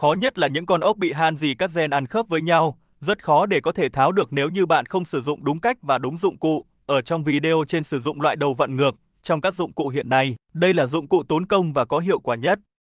Khó nhất là những con ốc bị han gì các gen ăn khớp với nhau, rất khó để có thể tháo được nếu như bạn không sử dụng đúng cách và đúng dụng cụ. Ở trong video trên sử dụng loại đầu vận ngược, trong các dụng cụ hiện nay, đây là dụng cụ tốn công và có hiệu quả nhất.